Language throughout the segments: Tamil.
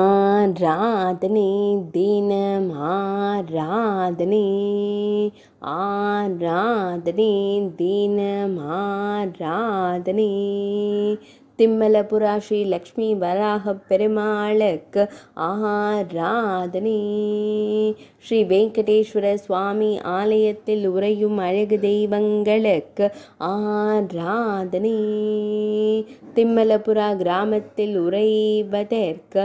ஆராதனே தினம் ஆராதனே ஆராதனே தினம் ஆராதனே திம்மல புராஷி லக்ஷ்மி வராக பெருமாளுக்கு ஆராதனே ஸ்ரீ வெங்கடேஸ்வர சுவாமி ஆலயத்தில் உறையும் அழகு தெய்வங்களுக்கு ஆராதனே திம்மலபுரா கிராமத்தில் உரைவதற்கு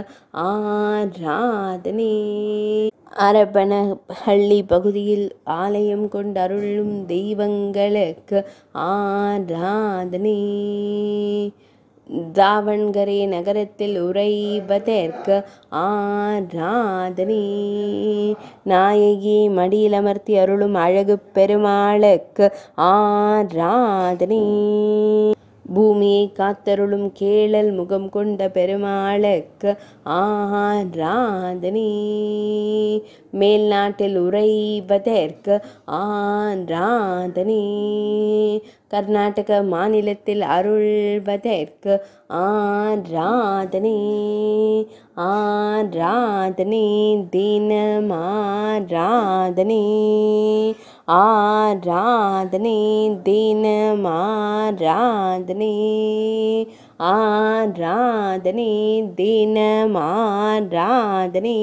ஆராதனே அரப்பனஹள்ளி பகுதியில் ஆலயம் கொண்டு அருளும் தெய்வங்களுக்கு ஆராதனே தாவண்கரே நகரத்தில் உரைவதற்கு ஆராதனே நாயகி மடியில் அமர்த்தி அருளும் அழகு பெருமாளுக்கு ஆராதனே பூமியை காத்தருளும் கேளல் முகம் கொண்ட பெருமாளுக்கு ஆராதனே மேல் நாட்டில் உறைவதற்கு ஆராதனே கர்நாடக மாநிலத்தில் அருள்வதற்கு ஆராதனே ஆராதனே தீனமாராதனி आराधने दिन माराधने आराधने दिन माराधने